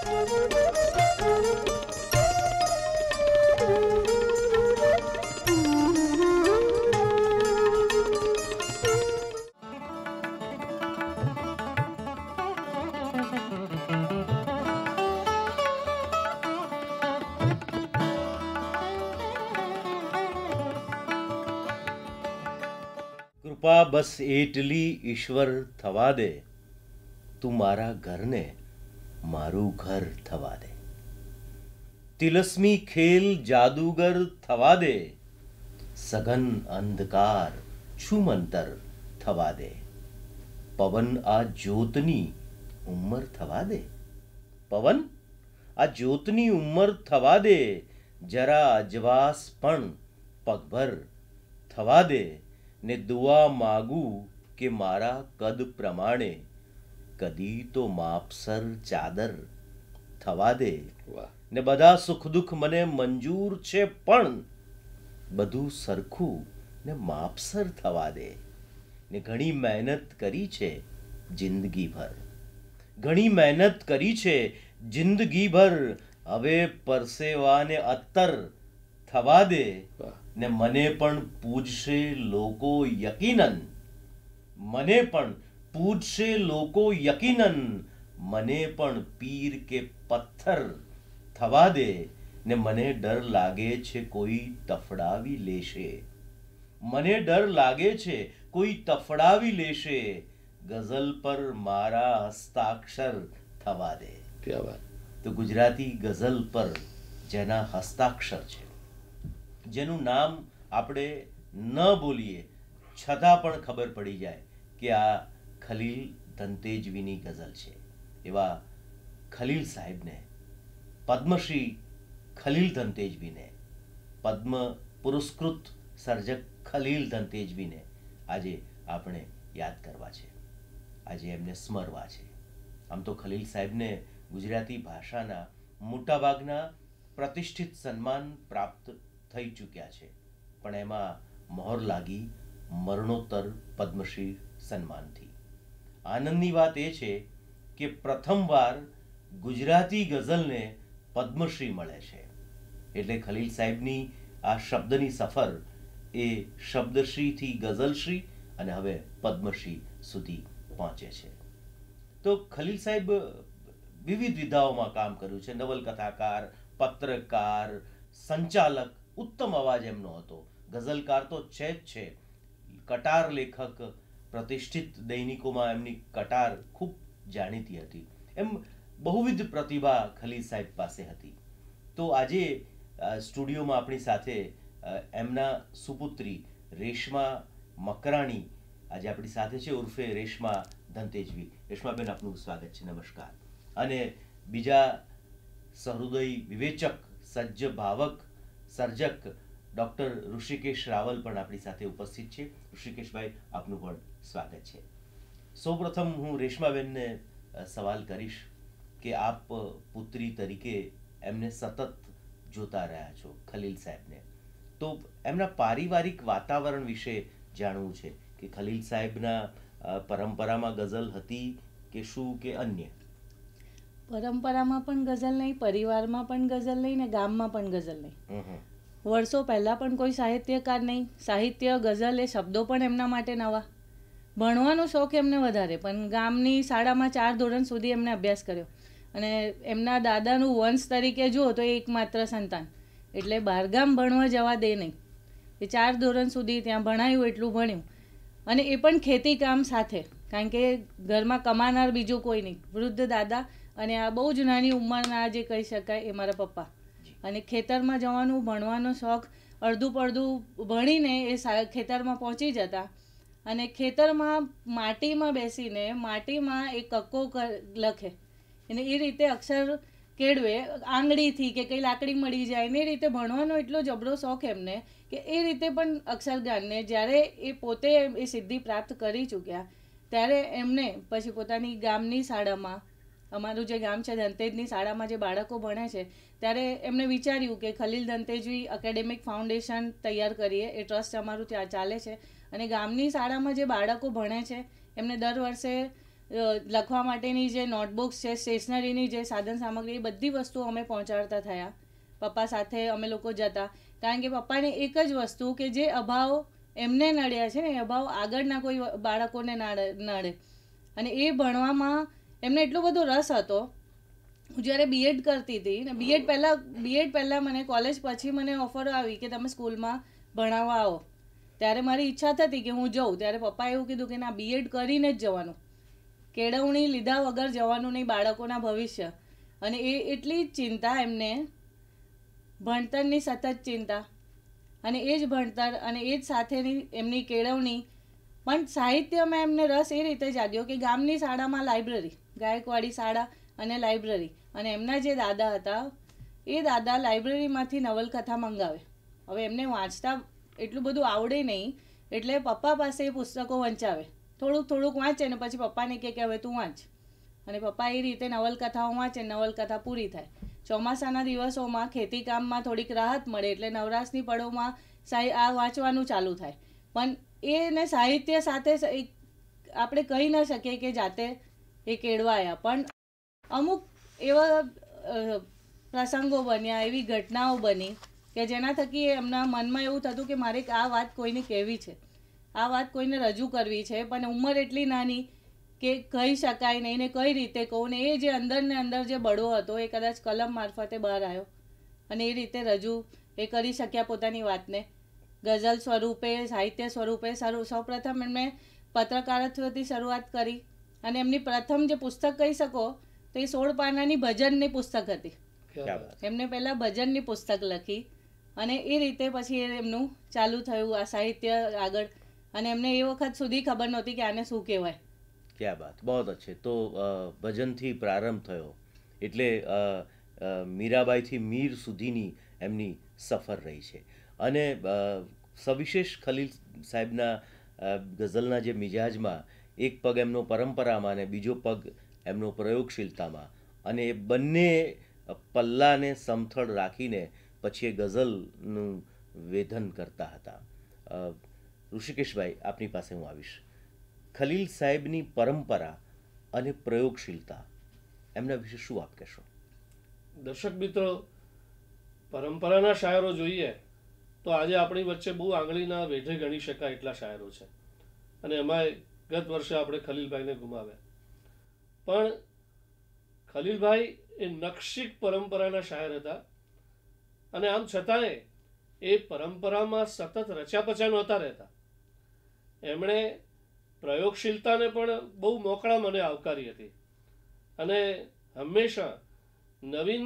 કૃપા બસ એટલી ઈશ્વર થવા દે તું મારા ઘરને મારું ઘર થવા દે તિલસ્મી ખેલ જાદુગર થવા દે સઘન અંધકાર છુમંતર થવા દે પવન આ જ્યોતની ઉંમર થવા દે પવન આ જ્યોતની ઉંમર થવા દે જરા અજવાસ પણ પગભર થવા દે ને દુઆ માગું કે મારા કદ પ્રમાણે કદી તો માપસર ચાદર થવા દે ને બધા સુખ દુઃખ મને મંજૂર છે પણ બધું સરખું ને માપસર થવા દે ને ઘણી મહેનત કરી છે જિંદગીભર ઘણી મહેનત કરી છે જિંદગીભર હવે પરસેવાને અત્તર થવા દે ને મને પણ પૂજશે લોકો યકીનન મને પણ પૂછશે લોકો યકીનન મને પણ પીર કે પથ્થર થવા દે ને મને ડર લાગે છે કોઈ તફડાવી લેશે મને ડર લાગે છે કોઈ તફડાવી લેશે ગઝલ પર મારા હસ્તાક્ષર થવા દે તો ગુજરાતી ગઝલ પર જેના હસ્તાક્ષર છે જેનું નામ આપણે ન બોલીએ છતાં પણ ખબર પડી જાય કે આ ખલીલ ધનતેજવીની ગઝલ છે એવા ખલીલ સાહેબને પદ્મશ્રી ખલીલ ધનતેજવીને પદ્મ પુરસ્કૃત સર્જક ખલીલ ધનતેજવીને આજે આપણે યાદ કરવા છે આજે એમને સ્મરવા છે આમ તો ખલીલ સાહેબને ગુજરાતી ભાષાના મોટાભાગના પ્રતિષ્ઠિત સન્માન પ્રાપ્ત થઈ ચૂક્યા છે પણ એમાં મહોર લાગી મરણોત્તર પદ્મશ્રી સન્માનથી આનંદની વાત એ છે કે પ્રથમવાર ગુજરાતી ગઝલને પદ્મશ્રી મળે છે એટલે ખલીલ સાહેબની આ શબ્દની સફર એ શબ્દશ્રીથી ગઝલશ્રી અને હવે પદ્મશ્રી સુધી પહોંચે છે તો ખલીલ સાહેબ વિવિધ વિધાઓમાં કામ કર્યું છે નવલકથાકાર પત્રકાર સંચાલક ઉત્તમ અવાજ એમનો હતો ગઝલકાર તો છે જ છે કટાર લેખક પ્રતિષ્ઠિત દૈનિકોમાં એમની કટાર ખૂબ જાણીતી હતી એમ બહુવિધ પ્રતિભા ખલીલ સાહેબ પાસે હતી તો આજે સ્ટુડિયોમાં આપણી સાથે એમના સુપુત્રી રેશમા મકરાણી આજે આપણી સાથે છે ઉર્ફે રેશમા ધંતેજવી રેશમાબેન આપનું સ્વાગત છે નમસ્કાર અને બીજા સહૃદય વિવેચક સજ્જ ભાવક સર્જક ડૉક્ટર ઋષિકેશ રાવલ પણ આપણી સાથે ઉપસ્થિત છે ઋષિકેશભાઈ આપનું પણ સ્વાગત છે સૌપ્રથમ હું રેશમાબેનને સવાલ કરીશ કે આપ પુત્રી તરીકે એમને સતત જોતા રહ્યા છો ખલીલ સાહેબને તો એમના પારિવારિક વાતાવરણ વિશે જાણવું છે કે ખલીલ સાહેબના પરંપરામાં ગઝલ હતી કે શું કે અન્ય પરંપરામાં પણ ગઝલ નહીં પરિવારમાં પણ ગઝલ નહીં ને ગામમાં પણ ગઝલ નહીં વર્ષો પહેલાં પણ કોઈ સાહિત્યકાર નહીં સાહિત્ય ગઝલ એ શબ્દો પણ એમના માટે નવા ભણવાનો શોખ એમને વધારે પણ ગામની શાળામાં ચાર ધોરણ સુધી એમને અભ્યાસ કર્યો અને એમના દાદાનું વંશ તરીકે જુઓ તો એ એકમાત્ર સંતાન એટલે બહારગામ ભણવા જવા દે નહીં એ ચાર ધોરણ સુધી ત્યાં ભણાયું એટલું ભણ્યું અને એ પણ ખેતી કામ સાથે કારણ કે ઘરમાં કમાનાર બીજું કોઈ નહીં વૃદ્ધ દાદા અને આ બહુ જ નાની ઉંમરના જે કહી શકાય એ મારા પપ્પા અને ખેતરમાં જવાનું ભણવાનો શોખ અડધું પડધું ભણીને એ ખેતરમાં પહોંચી જતા અને ખેતરમાં માટીમાં બેસીને માટીમાં એ કક્કો લખે અને એ રીતે અક્ષર કેળવે આંગળીથી કે કઈ લાકડી મળી જાય ને એ રીતે ભણવાનો એટલો જબરો શોખ એમને કે એ રીતે પણ અક્ષરગાનને જ્યારે એ પોતે એ સિદ્ધિ પ્રાપ્ત કરી ચૂક્યા ત્યારે એમને પછી પોતાની ગામની શાળામાં અમારું જે ગામ છે ધનતેજની શાળામાં જે બાળકો ભણે છે ત્યારે એમણે વિચાર્યું કે ખલીલ ધનતેજવી એકેડેમિક ફાઉન્ડેશન તૈયાર કરીએ એ ટ્રસ્ટ અમારું ત્યાં ચાલે છે અને ગામની શાળામાં જે બાળકો ભણે છે એમને દર વર્ષે લખવા માટેની જે નોટબુક્સ છે સ્ટેશનરીની જે સાધન સામગ્રી બધી વસ્તુઓ અમે પહોંચાડતા થયા પપ્પા સાથે અમે લોકો જતા કારણ કે પપ્પાને એક જ વસ્તુ કે જે અભાવ એમને નડ્યા છે ને એ અભાવ આગળના કોઈ બાળકોને નડે અને એ ભણવામાં એમને એટલો બધો રસ હતો હું જ્યારે બીએડ કરતી હતી ને બીએડ પહેલાં બીએડ પહેલાં મને કોલેજ પછી મને ઓફર આવી કે તમે સ્કૂલમાં ભણાવવા આવો ત્યારે મારી ઈચ્છા થતી કે હું જઉં ત્યારે પપ્પાએ એવું કીધું કે ના બીએડ કરીને જ જવાનું કેળવણી લીધા વગર જવાનું નહીં બાળકોના ભવિષ્ય અને એ એટલી જ ચિંતા એમને ભણતરની સતત ચિંતા અને એ જ ભણતર અને એ જ સાથેની એમની કેળવણી પણ સાહિત્યમાં એમને રસ એ રીતે જાગ્યો કે ગામની શાળામાં લાઇબ્રેરી ગાયકવાડી શાળા અને લાઇબ્રેરી અને એમના જે દાદા હતા એ દાદા લાઇબ્રેરીમાંથી નવલકથા મંગાવે હવે એમને વાંચતા એટલું બધું આવડે નહીં એટલે પપ્પા પાસે એ પુસ્તકો વંચાવે થોડુંક થોડુંક વાંચે ને પછી પપ્પાને કહે કે હવે તું વાંચ અને પપ્પા એ રીતે નવલકથાઓ વાંચે નવલકથા પૂરી થાય ચોમાસાના દિવસોમાં ખેતીકામમાં થોડીક રાહત મળે એટલે નવરાશની પળોમાં સાહી આ વાંચવાનું ચાલુ થાય પણ એને સાહિત્ય સાથે આપણે કહી ન શકીએ કે જાતે એ કેળવાયા પણ અમુક એવા પ્રસંગો બન્યા એવી ઘટનાઓ બની કે જેના થકી એમના મનમાં એવું થતું કે મારે આ વાત કોઈને કહેવી છે આ વાત કોઈને રજૂ કરવી છે પણ ઉંમર એટલી નાની કે કહી શકાય નહીં ને કઈ રીતે કહું ને એ જે અંદર અંદર જે બળવો હતો એ કદાચ કલમ મારફતે બહાર આવ્યો અને એ રીતે રજૂ એ કરી શક્યા પોતાની વાતને ગઝલ સ્વરૂપે સાહિત્ય સ્વરૂપે સૌ સૌપ્રથમ એમણે પત્રકારત્વથી શરૂઆત કરી અને એમની પ્રથમ જે પુસ્તક કહી શકો તો એ સોળ પાનાની ભજનની પુસ્તક હતી એમને પહેલાં ભજનની પુસ્તક લખી અને એ રીતે પછી એમનું ચાલુ થયું આ સાહિત્ય આગળ અને એમને એ વખત સુધી ખબર નહોતી કે આને શું કહેવાય ક્યા વાત બહુ અચ્છે તો ભજનથી પ્રારંભ થયો એટલે મીરાબાઈથી મીર સુધીની એમની સફર રહી છે અને સવિશેષ ખલીલ સાહેબના ગઝલના જે મિજાજમાં એક પગ એમનો પરંપરામાં અને બીજો પગ એમનો પ્રયોગશીલતામાં અને એ બંને પલ્લાને સમથળ રાખીને પછી એ ગઝલનું વેધન કરતા હતા ઋષિકેશભાઈ આપની પાસે હું આવીશ ખલીલ સાહેબની પરંપરા અને પ્રયોગશીલતા એમના વિશે શું આપ કહેશો દર્શક મિત્રો પરંપરાના શાયરો જોઈએ તો આજે આપણી વચ્ચે બહુ આંગળીના વેઢે ગણી શકાય એટલા શાયરો છે અને એમાં ગત વર્ષે આપણે ખલીલભાઈને ગુમાવ્યા પણ ખલીલભાઈ એ નક્ષિક પરંપરાના શાયર હતા અને આમ છતાંય એ પરંપરામાં સતત રચાપચા નહોતા રહેતા એમણે પ્રયોગશીલતાને પણ બહુ મોકળા મને આવકારી હતી અને હંમેશા નવીન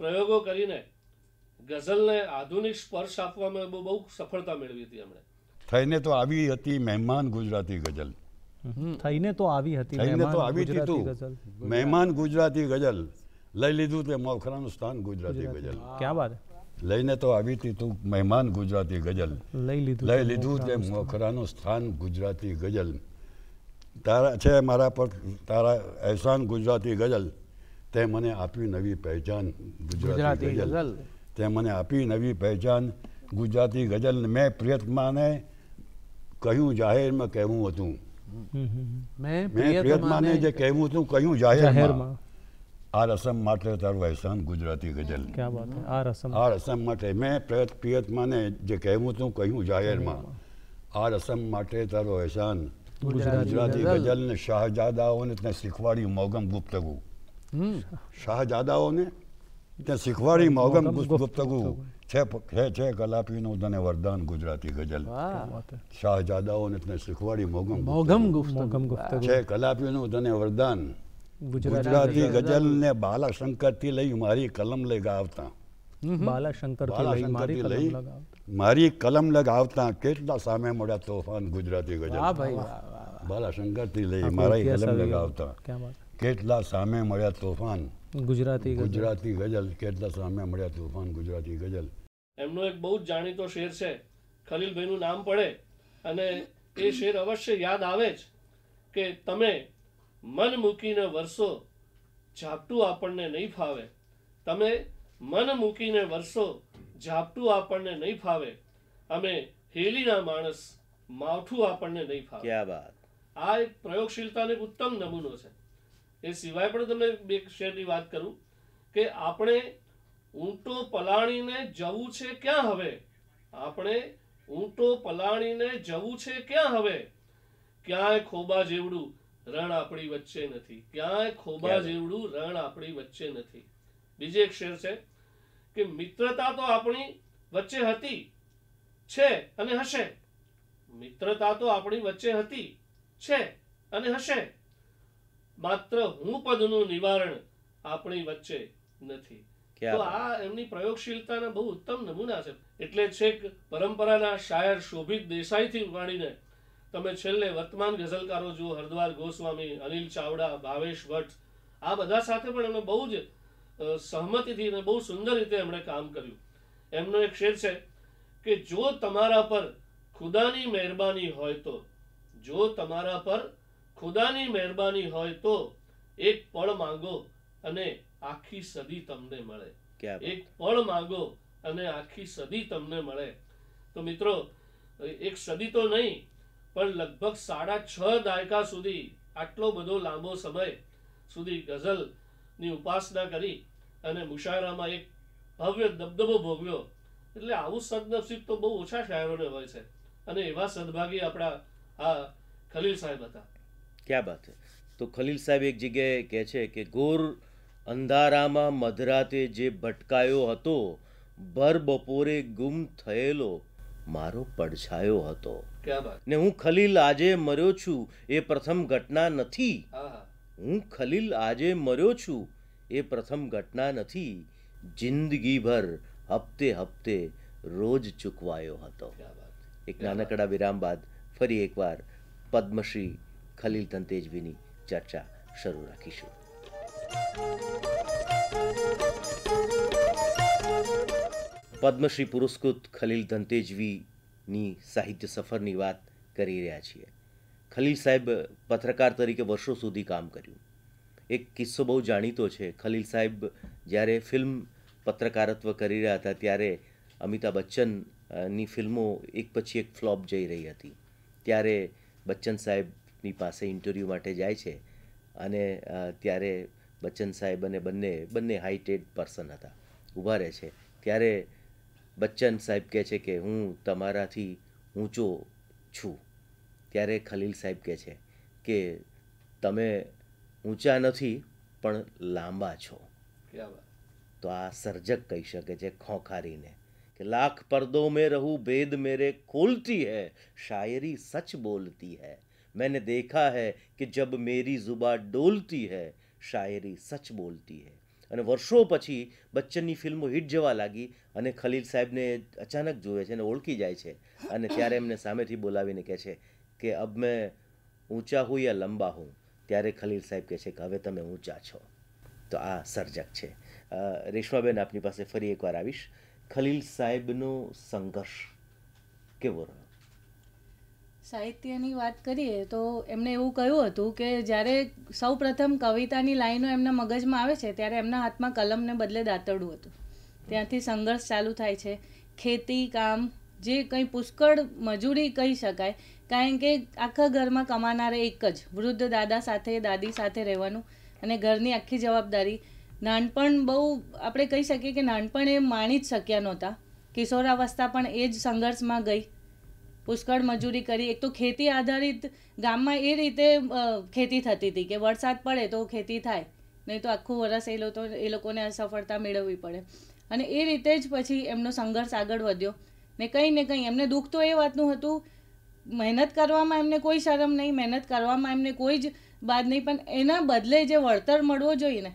પ્રયોગો કરીને ગઝલને આધુનિક સ્પર્શ આપવામાં બહુ બહુ સફળતા મેળવી હતી એમણે થઈને તો આવી હતી મહેમાન ગુજરાતી ગઝલ થઈને તો આવી હતી થઈને તો આવી હતી મહેમાન ગુજરાતી ગઝલ લઈ લીધું તે મોખરાનું સ્થાન ગુજરાતી ગઝલ ક્યાં વાત લઈને તો આવી હતી તું મહેમાન ગુજરાતી ગઝલ લઈ લીધું લઈ લીધું તે મોખરાનું સ્થાન ગુજરાતી ગઝલ તારા છે મારા પર તારા અહેસાન ગુજરાતી ગઝલ તે મને આપી નવી પહેચાન ગુજરાતી ગઝલ તે મને આપી નવી પહેચાન ગુજરાતી ગઝલ મેં પ્રિયતમાને કહ્યું જાહેરમાં કહેવું હતું મેં પ્રિયતમાને જે કહેવું હતું કહ્યું જાહેરમાં આ રસમ માટે તારું એહસાન ગુજરાતી ગઝલ ક્યાં વાત હે આ રસમ આ રસમ માટે મેં પ્રેત પિયતમાને જે કહેવું તું કહ્યું જાહેરમાં આ રસમ માટે તારો એહસાન ગુજરાતી ગઝલને શાહજાદાઓને ત્યાં શીખવાડી મોગમ ગુપ્તગુ શાહજાદાઓને ત્યાં શીખવાડી મોગમ ગુપ્તગુ છે છે કલાપીનું તને વરદાન ગુજરાતી ગઝલ શાહજાદાઓને તને શીખવાડી મોગમ મોગમ ગુપ્તગુ છે કલાપીનું તને વરદાન ગુજરાતી ગઝલ ને બાલાશંકર થી લઈ મારી કલમ લગાવતા બાલાશંકર બાલાશંકર લઈ મારી કલમ લગાવતા કેટલા સામે મળ્યા તોફાન ગુજરાતી ગઝલ બાલાશંકર થી લઈ મારી કલમ લગાવતા કેટલા સામે મળ્યા તોફાન ગુજરાતી ગુજરાતી ગઝલ કેટલા સામે મળ્યા તોફાન ગુજરાતી ગઝલ એમનો એક બહુ જ જાણીતો શેર છે ખલીલભાઈનું નામ પડે અને એ શેર અવશ્ય યાદ આવે જ કે તમે મન મૂકીને વરસો ઝાપટું આપણને નહીં ફાવે તમે મન મૂકીને વરસો ઝાપટું આપણને નહીં ફાવે અમે હેલીના માણસ માવઠું આપણને નહીં ફાવે ક્યાં વાત આ એક પ્રયોગશીલતાનો એક ઉત્તમ નમૂનો છે એ સિવાય પણ તમને બે શેરની વાત કરું કે આપણે ઊંટો પલાણીને જવું છે ક્યાં હવે આપણે ઊંટો પલાણીને જવું છે ક્યાં હવે ક્યાંય ખોબા જેવડું રણ આપણી વચ્ચે નથી ક્યાંય ખોબા જેવડું રણ આપણી વચ્ચે નથી બીજે એક શેર છે કે મિત્રતા તો આપણી વચ્ચે હતી છે અને હશે મિત્રતા તો આપણી વચ્ચે હતી છે અને હશે માત્ર હું પદનું નિવારણ આપણી વચ્ચે નથી તો આ એમની પ્રયોગશીલતાના બહુ ઉત્તમ નમૂના છે એટલે છેક પરંપરાના શાયર શોભિત દેસાઈથી માંડીને તમે છેલ્લે વર્તમાન ગઝલકારો જુઓ હરદ્વાર ગોસ્વામી અનિલ ચાવડા ભાવેશ ભટ્ટ આ બધા સાથે પણ એમણે બહુ જ સહમતિથી અને બહુ સુંદર રીતે એમણે કામ કર્યું એમનો એક શેર છે કે જો તમારા પર ખુદાની મહેરબાની હોય તો જો તમારા પર ખુદાની મહેરબાની હોય તો એક પળ માંગો અને આખી સદી તમને મળે એક પળ માંગો અને આખી સદી તમને મળે તો મિત્રો એક સદી તો નહીં પણ લગભગ સાડા છ દાયકા સુધી આટલો બધો લાંબો સમય સુધી ગઝલની ઉપાસના કરી અને મુશાયરામાં એક ભવ્ય દબદબો ભોગવ્યો એટલે આવું સદનસીબ તો બહુ ઓછા શાયરોને હોય છે અને એવા સદભાગી આપણા આ ખલીલ સાહેબ હતા ક્યાં વાત તો ખલીલ સાહેબ એક જગ્યાએ કહે છે કે ગોર અંધારામાં મધરાતે જે ભટકાયો હતો ભર બપોરે ગુમ થયેલો મારો પડછાયો હતો ને હું ખલીલ આજે મર્યો છું એ પ્રથમ ઘટના નથી હું ખલીલ આજે મર્યો છું એ પ્રથમ ઘટના નથી જિંદગીભર હપ્તે હપ્તે રોજ ચૂકવાયો હતો એક નાનકડા વિરામ બાદ ફરી એકવાર પદ્મશ્રી ખલીલ તંતેજવીની ચર્ચા શરૂ રાખીશું પદ્મશ્રી પુરસ્કૃત ખલીલ ધંતેજવી ની સાહિત્ય સફરની વાત કરી રહ્યા છીએ ખલીલ સાહેબ પત્રકાર તરીકે વર્ષો સુધી કામ કર્યું એક કિસ્સો બહુ જાણીતો છે ખલીલ સાહેબ જ્યારે ફિલ્મ પત્રકારત્વ કરી રહ્યા હતા ત્યારે અમિતાભ બચ્ચનની ફિલ્મો એક પછી એક ફ્લોપ જઈ રહી હતી ત્યારે બચ્ચન સાહેબની પાસે ઇન્ટરવ્યૂ માટે જાય છે અને ત્યારે બચ્ચન સાહેબ અને બંને બંને હાઈટેડ પર્સન હતા ઊભા રહે છે ત્યારે બચ્ચન સાહેબ કહે છે કે હું તમારાથી ઊંચો છું ત્યારે ખલીલ સાહેબ કહે છે કે તમે ઊંચા નથી પણ લાંબા છો તો આ સર્જક કહી શકે છે ખોખારીને कि लाख पर्दों में रहू भेद मेरे खोलती है शायरी सच बोलती है मैंने देखा है कि जब मेरी जुबा डोलती है शायरी सच बोलती है અને વર્ષો પછી બચ્ચનની ફિલ્મો હિટ જવા લાગી અને ખલીલ સાહેબને અચાનક જુએ છે અને ઓળખી જાય છે અને ત્યારે એમને સામેથી બોલાવીને કહે છે કે અબ મેં ઊંચા હું યા લંબા હું ત્યારે ખલીલ સાહેબ કહે છે કે હવે તમે ઊંચા છો તો આ સર્જક છે રેશ્માબેન આપની પાસે ફરી એકવાર આવીશ ખલીલ સાહેબનો સંઘર્ષ કેવો રહ્યો સાહિત્યની વાત કરીએ તો એમને એવું કહ્યું હતું કે જ્યારે સૌપ્રથમ કવિતાની લાઈનો એમના મગજમાં આવે છે ત્યારે એમના હાથમાં કલમને બદલે દાંતરડું હતું ત્યાંથી સંઘર્ષ ચાલુ થાય છે ખેતી કામ જે કંઈ પુષ્કળ મજૂરી કહી શકાય કારણ કે આખા ઘરમાં કમાનારે એક જ વૃદ્ધ દાદા સાથે દાદી સાથે રહેવાનું અને ઘરની આખી જવાબદારી નાનપણ બહુ આપણે કહી શકીએ કે નાનપણ એ માણી જ શક્યા નહોતા કિશોરાવસ્થા પણ એ જ સંઘર્ષમાં ગઈ પુષ્કળ મજૂરી કરી એક તો ખેતી આધારિત ગામમાં એ રીતે ખેતી થતી હતી કે વરસાદ પડે તો ખેતી થાય નહીં તો આખું વરસ એ લોકો એ લોકોને સફળતા મેળવવી પડે અને એ રીતે જ પછી એમનો સંઘર્ષ આગળ વધ્યો ને કંઈ ને કંઈ એમને દુઃખ તો એ વાતનું હતું મહેનત કરવામાં એમને કોઈ શરમ નહીં મહેનત કરવામાં એમને કોઈ જ બાદ નહીં પણ એના બદલે જે વળતર મળવો જોઈએ ને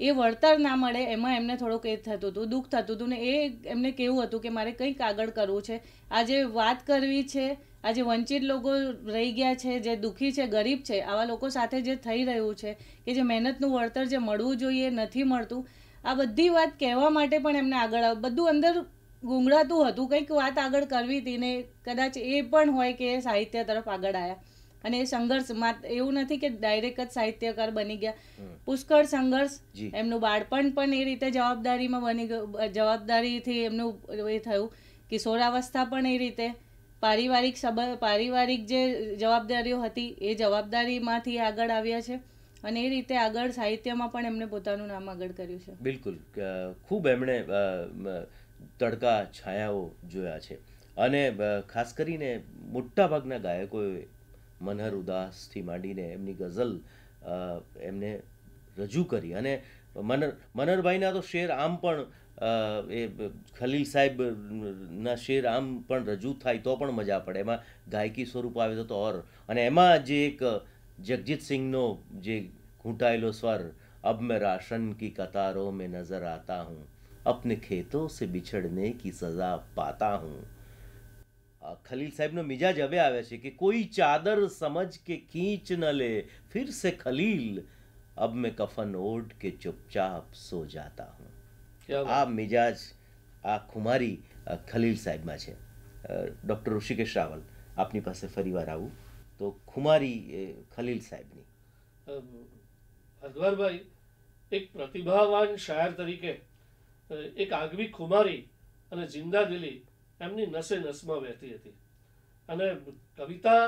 એ વળતર ના મળે એમાં એમને થોડુંક એ થતું હતું દુઃખ થતું હતું ને એ એમને કેવું હતું કે મારે કંઈક આગળ કરવું છે આજે વાત કરવી છે આજે વંચિત લોકો રહી ગયા છે જે દુઃખી છે ગરીબ છે આવા લોકો સાથે જે થઈ રહ્યું છે કે જે મહેનતનું વળતર જે મળવું જોઈએ નથી મળતું આ બધી વાત કહેવા માટે પણ એમને આગળ બધું અંદર ગુંગળાતું હતું કંઈક વાત આગળ કરવી હતી ને કદાચ એ પણ હોય કે સાહિત્ય તરફ આગળ આવ્યા અને એ સંઘર્ષ એવું નથી કે ડાયરેક્ટ જ સાહિત્યકાર બની ગયા પુષ્કળ સંઘર્ષ એમનું બાળપણ પણ એ રીતે જવાબદારીમાં બની ગયું જવાબદારીથી એમનું એ થયું કે કિશોરાવસ્થા પણ એ રીતે પારિવારિક સબ પારિવારિક જે જવાબદારીઓ હતી એ જવાબદારીમાંથી આગળ આવ્યા છે અને એ રીતે આગળ સાહિત્યમાં પણ એમને પોતાનું નામ આગળ કર્યું છે બિલકુલ ખૂબ એમણે તડકા છાયાઓ જોયા છે અને ખાસ કરીને મોટાભાગના ગાયકોએ મનહર ઉદાસથી માંડીને એમની ગઝલ એમને રજૂ કરી અને મનર મનહરભાઈના તો શેર આમ પણ એ ખલીલ સાહેબના શેર આમ પણ રજૂ થાય તો પણ મજા પડે એમાં ગાયકી સ્વરૂપ આવે તો ઓર અને એમાં જે એક જગજીતસિંહનો જે ઘૂંટાયેલો સ્વર અબ મેં રાશન કી કતારો મેં નજર આતા હું અપને ખેતો સે બિછડને કી સજા પાતા હું ખલીલ સાહેબનો મિજાજ હવે આવે છે કે કોઈ ચાદર સમજ કે ખીંચ ન લે ફિર સે ખલીલ અબ મેં કફન ઓઢ કે ચુપચાપ સો જાતા હું આ મિજાજ આ ખુમારી ખલીલ સાહેબમાં છે ડૉક્ટર ઋષિકેશ રાવલ આપની પાસે ફરીવાર આવું તો ખુમારી ખલીલ સાહેબની અદવરભાઈ એક પ્રતિભાવાન શાયર તરીકે એક આગવી ખુમારી અને જિંદા જિંદાદિલી એમની નસે નસમાં વહેતી હતી અને કવિતા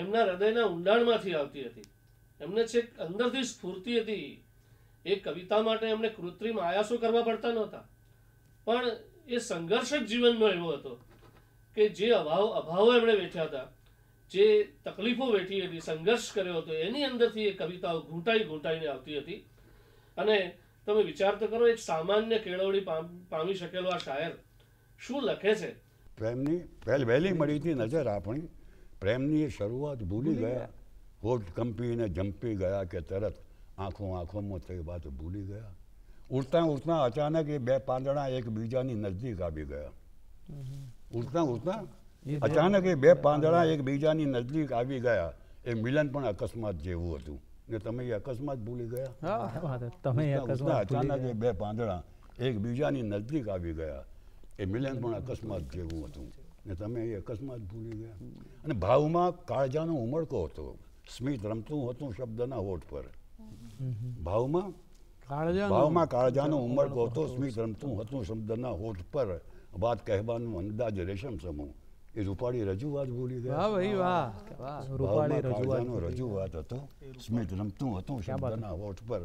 એમના હૃદયના ઊંડાણમાંથી આવતી હતી એમને છેક અંદરથી સ્ફૂર્તિ હતી એ કવિતા માટે એમને કૃત્રિમ આયાસો કરવા પડતા નહોતા પણ એ સંઘર્ષક જીવનનો એવો હતો કે જે અભાવ અભાવો એમણે વેઠ્યા હતા જે તકલીફો વેઠી હતી સંઘર્ષ કર્યો હતો એની અંદરથી એ કવિતાઓ ઘૂંટાઈ ઘૂંટાઈને આવતી હતી અને તમે વિચાર તો કરો એક સામાન્ય કેળવણી પામી શકેલો આ શાયર શું લખે છે પ્રેમની પહેલી વહેલી મળીતી નજર આપણી પ્રેમની શરૂઆત ભૂલી ગયા હોઠ કંપીને જંપી ગયા કે તરત આંખો આંખોમાં તે વાત ભૂલી ગયા ઉડતા ઉડતા અચાનક એ બે પાંદડા એકબીજાની નજદીક આવી ગયા ઉડતા ઉડતા અચાનક એ બે પાંદડા એકબીજાની નજદીક આવી ગયા એ મિલન પણ અકસ્માત જેવું હતું ને તમે એ અકસ્માત ભૂલી ગયા તમે અચાનક એ બે પાંદડા એકબીજાની નજદીક આવી ગયા એ પણ અકસ્માત જેવું હતું ને તમે એ અકસ્માત ભૂલી ગયા અને ભાવમાં કાળજાનો ઉમળકો હતો સ્મિત રમતું હતું શબ્દના હોઠ પર ભાવમાં ભાવમાં કાળજાનો ઉમળકો હતો સ્મિત રમતું હતું શબ્દના હોઠ પર વાત કહેવાનો અંદાજ રેશમ સમૂહ એ રૂપાળી રજૂઆત ભૂલી ગયા ભાઈ વાહ રૂપાળી રજૂઆતનો રજૂઆત હતો સ્મિત રમતું હતું શબ્દના હોઠ પર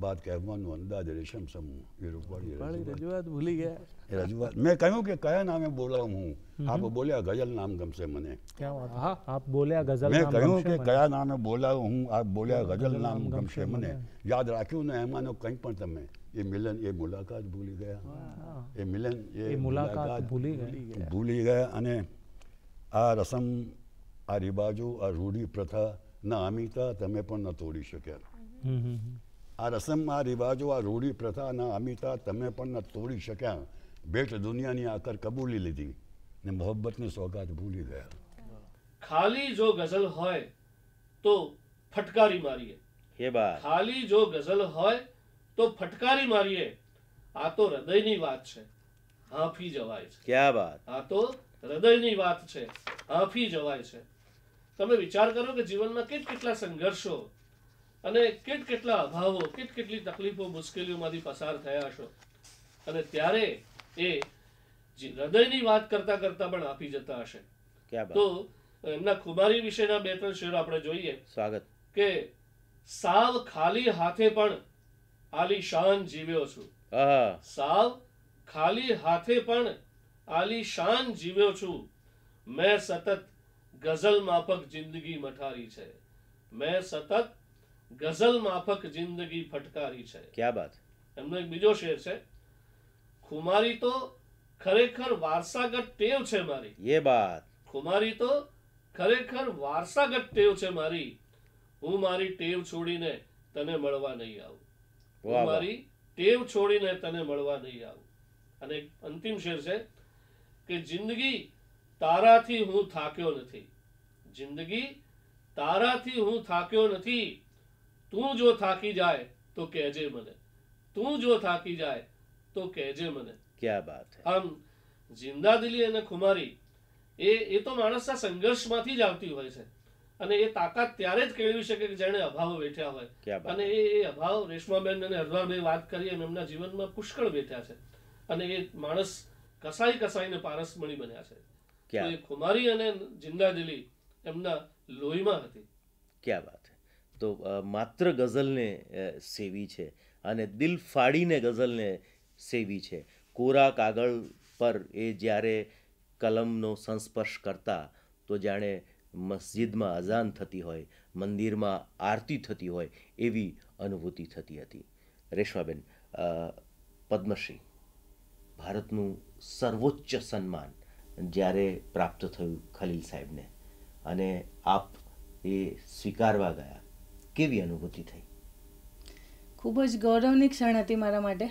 बात कह का अफगान अंदाज रेशम समूह ये रजवाद भूल ही गया रजवाद मैं कहूँ कि कया नाम में बोला हूं आप बोले गजल नाम गम से मने क्या बात हाँ आप बोले गजल मैं कहूँ कि कया नाम में बोला हूं आप बोले हाँ, गजल नाम गम से मने याद रखियो ना हेमानो कहीं पर तमें ये मिलन ये मुलाकात भूल ही गया हाँ। ये मिलन ये मुलाकात भूल ही गया भूल ही गया अने आ रसम आ रिवाजो आ रूढ़ी प्रथा ना अमिता ના અમિતા न तोड़ी ન हम्म हम्म, हम्म। આ રસમમાં રિવાજો આ રૂઢી પ્રથાના અમિતા તમે પણ ન તોડી શક્યા ભેટ દુનિયાની આકર કબૂલી લીધી ને મોહબ્બતની સોગાત ભૂલી ગયા ખાલી જો ગઝલ હોય તો ફટકારી મારીએ હે બા ખાલી જો ગઝલ હોય તો ફટકારી મારીએ આ તો હૃદયની વાત છે હાંફી જવાય છે ક્યા વાત આ તો હૃદયની વાત છે હાંફી જવાય છે તમે વિચાર કરો કે જીવનમાં કેટ કેટલા સંઘર્ષો અને કેટ કેટલા અભાવો કેટ કેટલી તકલીફો મુશ્કેલીઓમાંથી પસાર થયા હશો અને ત્યારે એ હૃદયની વાત કરતા કરતા પણ આપી જતા હશે તો એમના ખુમારી વિશેના બે ત્રણ શેર આપણે જોઈએ સ્વાગત કે સાવ ખાલી હાથે પણ આલીશાન જીવ્યો છું સાવ ખાલી હાથે પણ આલીશાન જીવ્યો છું મેં સતત ગઝલ માફક જિંદગી મઠારી છે મેં સતત ગઝલ માફક જિંદગી ફટકારી છે ક્યાં વાત એમનો એક બીજો શેર છે ખુમારી તો ખરેખર વારસાગત ટેવ છે મારી એ વાત ખુમારી તો ખરેખર વારસાગત ટેવ છે મારી હું મારી ટેવ છોડીને તને મળવા નહીં આવું હું મારી ટેવ છોડીને તને મળવા નહીં આવું અને અંતિમ શેર છે કે જિંદગી તારાથી હું થાક્યો નથી જિંદગી તારાથી હું થાક્યો નથી તું જો થાકી જાય તો કહેજે મને તું જો થાકી જાય તો કહેજે મને ક્યાં વાત આમ જિંદાદિલી અને ખુમારી એ એ તો માણસના સંઘર્ષમાંથી જ આવતી હોય છે અને એ તાકાત ત્યારે જ કેળવી શકે કે જેણે અભાવ વેઠ્યા હોય અને એ એ અભાવ રેશમાબેન અને હરવાભાઈ વાત કરી એમ એમના જીવનમાં પુષ્કળ વેઠ્યા છે અને એ માણસ કસાઈ કસાઈને પારસમણી બન્યા છે તો એ ખુમારી અને જિંદાદિલી એમના લોહીમાં હતી ક્યાં વાત તો માત્ર ગઝલને સેવી છે અને દિલ ફાડીને ગઝલને સેવી છે કોરા કાગળ પર એ જ્યારે કલમનો સંસ્પર્શ કરતા તો જાણે મસ્જિદમાં અઝાન થતી હોય મંદિરમાં આરતી થતી હોય એવી અનુભૂતિ થતી હતી રેશમાબેન પદ્મશ્રી ભારતનું સર્વોચ્ચ સન્માન જ્યારે પ્રાપ્ત થયું ખલીલ સાહેબને અને આપ એ સ્વીકારવા ગયા કેવી અનુભૂતિ થઈ ખૂબ જ ગૌરવની ક્ષણ હતી મારા માટે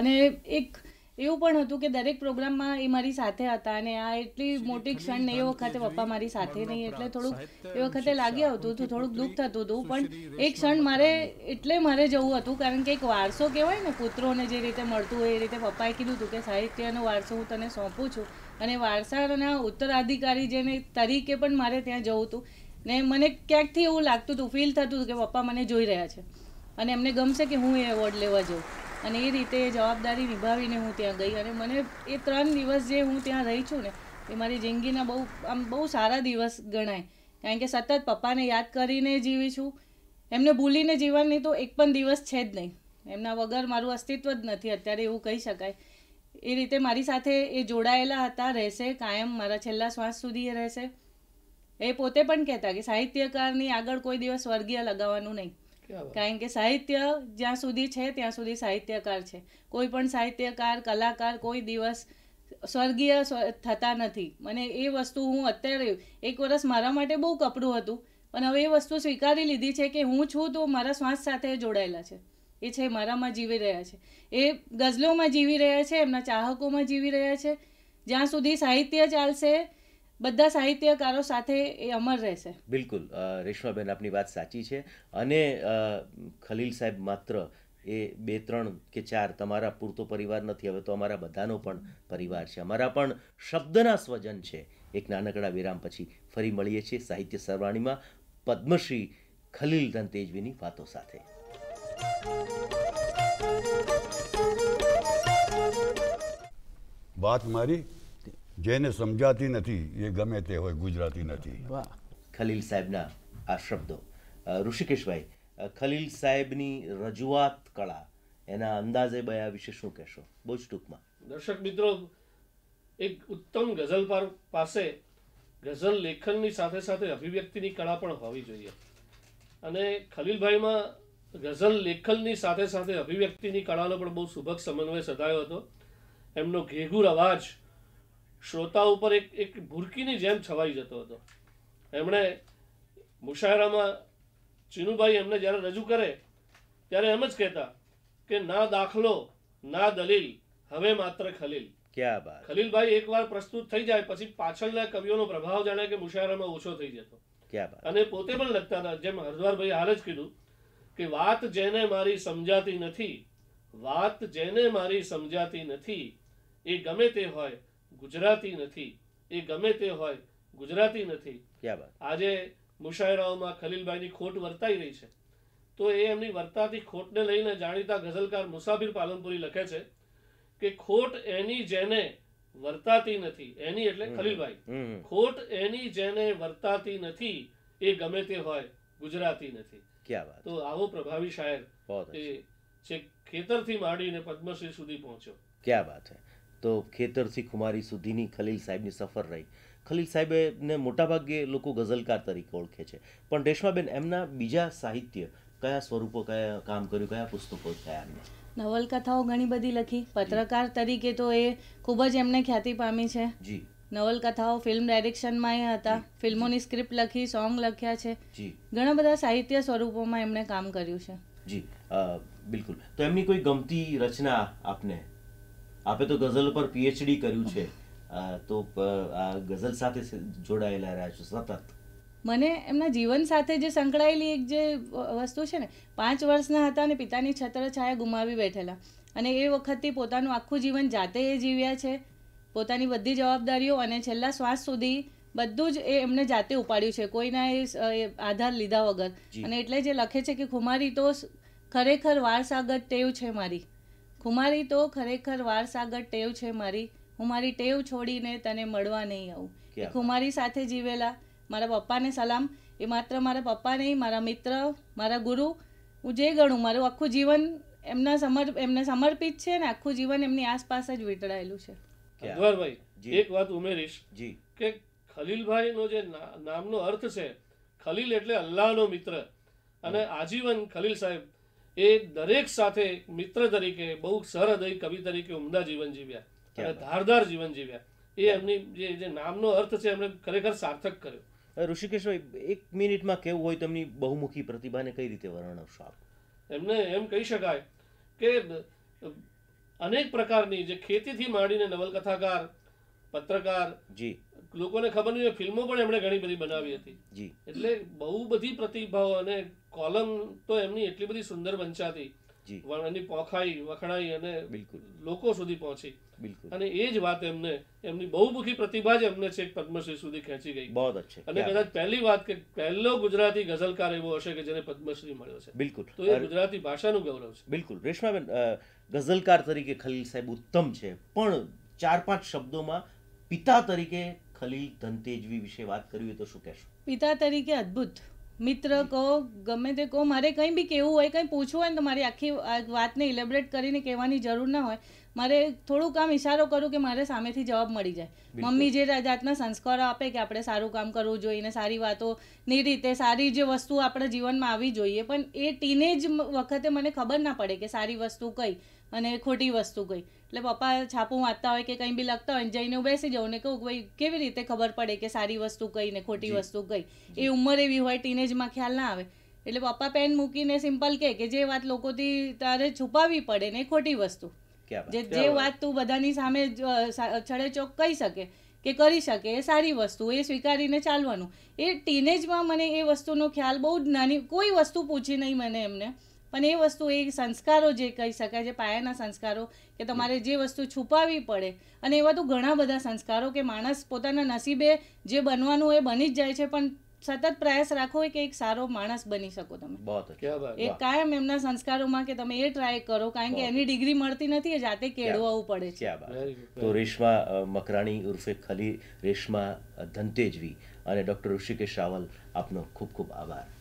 અને એક એવું પણ હતું કે દરેક પ્રોગ્રામમાં એ મારી સાથે હતા અને આ એટલી મોટી ક્ષણ નહીં એ વખતે પપ્પા મારી સાથે નહીં એટલે થોડુંક એ વખતે લાગી આવતું હતું થોડુંક દુઃખ થતું હતું પણ એ ક્ષણ મારે એટલે મારે જવું હતું કારણ કે એક વારસો કહેવાય ને પુત્રોને જે રીતે મળતું હોય એ રીતે પપ્પાએ કીધું હતું કે સાહિત્યનો વારસો હું તને સોંપું છું અને વારસાના ઉત્તરાધિકારી જેને તરીકે પણ મારે ત્યાં જવું હતું ને મને ક્યાંકથી એવું લાગતું હતું ફીલ થતું હતું કે પપ્પા મને જોઈ રહ્યા છે અને એમને ગમશે કે હું એ એવોર્ડ લેવા જાઉં અને એ રીતે જવાબદારી નિભાવીને હું ત્યાં ગઈ અને મને એ ત્રણ દિવસ જે હું ત્યાં રહી છું ને એ મારી જિંદગીના બહુ આમ બહુ સારા દિવસ ગણાય કારણ કે સતત પપ્પાને યાદ કરીને જીવી છું એમને ભૂલીને જીવવાની તો એક પણ દિવસ છે જ નહીં એમના વગર મારું અસ્તિત્વ જ નથી અત્યારે એવું કહી શકાય એ રીતે મારી સાથે એ જોડાયેલા હતા રહેશે કાયમ મારા છેલ્લા શ્વાસ સુધી એ રહેશે એ પોતે પણ કહેતા કે સાહિત્યકારની આગળ કોઈ દિવસ સ્વર્ગીય લગાવવાનું નહીં કારણ કે સાહિત્ય જ્યાં સુધી છે ત્યાં સુધી સાહિત્યકાર છે કોઈ પણ સાહિત્યકાર કલાકાર કોઈ દિવસ સ્વર્ગીય થતા નથી મને એ વસ્તુ હું અત્યારે એક વર્ષ મારા માટે બહુ કપડું હતું પણ હવે એ વસ્તુ સ્વીકારી લીધી છે કે હું છું તો મારા શ્વાસ સાથે જોડાયેલા છે એ છે મારામાં જીવી રહ્યા છે એ ગઝલોમાં જીવી રહ્યા છે એમના ચાહકોમાં જીવી રહ્યા છે જ્યાં સુધી સાહિત્ય ચાલશે બધા સાહિત્યકારો સાથે એ અમર રહેશે બિલકુલ રેશમાબેન આપની વાત સાચી છે અને ખલીલ સાહેબ માત્ર એ બે ત્રણ કે ચાર તમારા પૂરતો પરિવાર નથી હવે તો અમારા બધાનો પણ પરિવાર છે અમારા પણ શબ્દના સ્વજન છે એક નાનકડા વિરામ પછી ફરી મળીએ છીએ સાહિત્ય સરવાણીમાં પદ્મશ્રી ખલીલ ધનતેજવીની વાતો સાથે વાત મારી જેને સમજાતી નથી એ ગમે તે હોય ગુજરાતી નથી ખલીલ સાહેબના આ શબ્દો ઋષિકેશભાઈ ખલીલ સાહેબની રજૂઆત કળા એના અંદાજે બયા વિશે શું કહેશો બહુ જ ટૂંકમાં દર્શક મિત્રો એક ઉત્તમ ગઝલકાર પાસે ગઝલ લેખનની સાથે સાથે અભિવ્યક્તિની કળા પણ હોવી જોઈએ અને ખલીલભાઈમાં ગઝલ લેખનની સાથે સાથે અભિવ્યક્તિની કળાનો પણ બહુ સુભગ સમન્વય સધાયો હતો એમનો ઘેઘુર અવાજ શ્રોતા ઉપર એક એક ભૂરકીની જેમ છવાઈ જતો હતો એમણે મુશાયરામાં ચીનુભાઈ એમને જ્યારે રજૂ કરે ત્યારે એમ જ કહેતા કે ના દાખલો ના દલીલ હવે માત્ર ખલીલ ક્યાં બાત ખલીલભાઈ એકવાર પ્રસ્તુત થઈ જાય પછી પાછળના કવિઓનો પ્રભાવ જાણે કે મુશાયરામાં ઓછો થઈ જતો ક્યાં બાત અને પોતે પણ લખતા હતા જેમ હરદ્વારભાઈ હાલ જ કીધું કે વાત જેને મારી સમજાતી નથી વાત જેને મારી સમજાતી નથી એ ગમે તે હોય ગુજરાતી નથી એ ગમે તે હોય ગુજરાતી નથી આજે મુશાયરાઓમાં ખલીલભાઈની ખોટ વર્તાઈ રહી છે તો એ એમની વર્તાતી ખોટને લઈને જાણીતા ગઝલકાર મુસાફિર પાલનપુરી લખે છે કે ખોટ એની જેને વર્તાતી નથી એની એટલે ખલીલભાઈ ખોટ એની જેને વર્તાતી નથી એ ગમે તે હોય ગુજરાતી નથી તો આવો પ્રભાવી શાયર એ છે ખેતરથી માંડીને પદ્મશ્રી સુધી પહોંચ્યો ક્યાં વાત છે તો ખેતરથી ખુમારી સુધીની ખલીલ સાહેબની સફર રહી ખલીલ સાહેબને મોટાભાગે લોકો ગઝલકાર તરીકે ઓળખે છે પણ રેશમાબેન એમના બીજા સાહિત્ય કયા સ્વરૂપો કયા કામ કર્યું કયા પુસ્તકો થયા એમને નવલકથાઓ ઘણી બધી લખી પત્રકાર તરીકે તો એ ખૂબ જ એમને ખ્યાતિ પામી છે જી નવલકથાઓ ફિલ્મ ડાયરેક્શનમાં એ હતા ફિલ્મોની સ્ક્રિપ્ટ લખી સોંગ લખ્યા છે જી ઘણા બધા સાહિત્ય સ્વરૂપોમાં એમણે કામ કર્યું છે જી બિલકુલ તો એમની કોઈ ગમતી રચના આપને આપે તો ગઝલ પર પીએચડી કર્યું છે તો આ ગઝલ સાથે જોડાયેલા રહ્યા છો સતત મને એમના જીવન સાથે જે સંકળાયેલી એક જે વસ્તુ છે ને પાંચ વર્ષના હતા અને પિતાની છત્ર છાયા ગુમાવી બેઠેલા અને એ વખતથી પોતાનું આખું જીવન જાતે એ જીવ્યા છે પોતાની બધી જવાબદારીઓ અને છેલ્લા શ્વાસ સુધી બધું જ એ એમને જાતે ઉપાડ્યું છે કોઈના એ આધાર લીધા વગર અને એટલે જે લખે છે કે ખુમારી તો ખરેખર વારસાગત ટેવ છે મારી ખુમારી તો ખરેખર વારસાગર ટેવ છે મારી હું મારી ટેવ છોડીને તને મળવા નહીં આવું ખુમારી સાથે જીવેલા મારા પપ્પાને સલામ એ માત્ર મારા પપ્પા નહીં મારા મિત્ર મારા ગુરુ હું જે ગણું મારું આખું જીવન એમના સમર એમને સમર્પિત છે ને આખું જીવન એમની આસપાસ જ વીંટળાયેલું છે અકબરભાઈ એક વાત ઉમેરીશ જી કે નો જે નામનો અર્થ છે ખલીલ એટલે અલ્લાહનો મિત્ર અને આજીવન ખલીલ સાહેબ એ દરેક સાથે મિત્ર તરીકે બહુ સહૃદય કવિ તરીકે ઉમદા જીવન જીવ્યા અને ધારદાર જીવન જીવ્યા એ એમની જે નામનો અર્થ છે એમણે ખરેખર સાર્થક કર્યો ઋષિકેશભાઈ એક મિનિટમાં કેવું હોય તેમની બહુમુખી પ્રતિભાને કઈ રીતે વર્ણવશો આપ એમને એમ કહી શકાય કે અનેક પ્રકારની જે ખેતીથી માંડીને નવલકથાકાર પત્રકાર જી લોકોને ખબર નહીં ફિલ્મો પણ એમણે ઘણી બધી બનાવી હતી જી એટલે બહુ બધી પ્રતિભાઓ અને કોલમ તો એમની એટલી બધી સુંદર વંચાતી એમની પોખાઈ વખણાઈ અને લોકો સુધી પહોંચી અને એ જ વાત એમને એમની બહુમુખી પ્રતિભા જ એમને છેક પદ્મશ્રી સુધી ખેંચી ગઈ અને કદાચ પહેલી વાત કે પહેલો ગુજરાતી ગઝલકાર એવો હશે કે જેને પદ્મશ્રી મળ્યો છે બિલકુલ તો એ ગુજરાતી ભાષાનું ગૌરવ છે બિલકુલ રેશમાબેન ગઝલકાર તરીકે ખલીલ સાહેબ ઉત્તમ છે પણ ચાર પાંચ શબ્દોમાં પિતા તરીકે ખલીલ ધનતેજવી વિશે વાત કરવી તો શું કહેશો પિતા તરીકે અદ્ભુત મિત્ર કહો ગમે તે કહો મારે કંઈ બી કહેવું હોય કંઈ પૂછવું હોય ને તો મારી આખી વાતને ઇલેબરેટ કરીને કહેવાની જરૂર ના હોય મારે થોડું કામ ઇશારો કરું કે મારે સામેથી જવાબ મળી જાય મમ્મી જે જાતના સંસ્કારો આપે કે આપણે સારું કામ કરવું જોઈએ ને સારી વાતોની રીતે સારી જે વસ્તુ આપણા જીવનમાં આવી જોઈએ પણ એ ટીનેજ વખતે મને ખબર ના પડે કે સારી વસ્તુ કઈ અને ખોટી વસ્તુ કઈ એટલે પપ્પા છાપું વાંચતા હોય કે કંઈ બી લખતા હોય જઈને બેસી જાઉં ને કહું ભાઈ કેવી રીતે ખબર પડે કે સારી વસ્તુ કઈ ને ખોટી વસ્તુ કઈ એ ઉંમર એવી હોય ટીનેજમાં ખ્યાલ ના આવે એટલે પપ્પા પેન મૂકીને સિમ્પલ કહે કે જે વાત લોકોથી તારે છુપાવી પડે ને ખોટી વસ્તુ જે જે વાત તું બધાની સામે છડે ચોક કહી શકે કે કરી શકે એ સારી વસ્તુ એ સ્વીકારીને ચાલવાનું એ ટીનેજમાં મને એ વસ્તુનો ખ્યાલ બહુ જ નાની કોઈ વસ્તુ પૂછી નહીં મને એમને પણ એ વસ્તુ એ સંસ્કારો જે કહી શકાય છે પાયાના સંસ્કારો કે તમારે જે વસ્તુ છુપાવવી પડે અને એવા તો ઘણા બધા સંસ્કારો કે માણસ પોતાના નસીબે જે બનવાનું એ બની જ જાય છે પણ સતત પ્રયાસ રાખો કે એક સારો માણસ બની શકો તમે એ કાયમ એમના સંસ્કારોમાં કે તમે એ ટ્રાય કરો કારણ કે એની ડિગ્રી મળતી નથી એ જાતે કેળવવું પડે છે તો રેશમા મકરાણી ઉર્ફે ખલી રેશમા ધંતેજવી અને ડૉક્ટર ઋષિકેશ રાવલ આપનો ખૂબ ખૂબ આભાર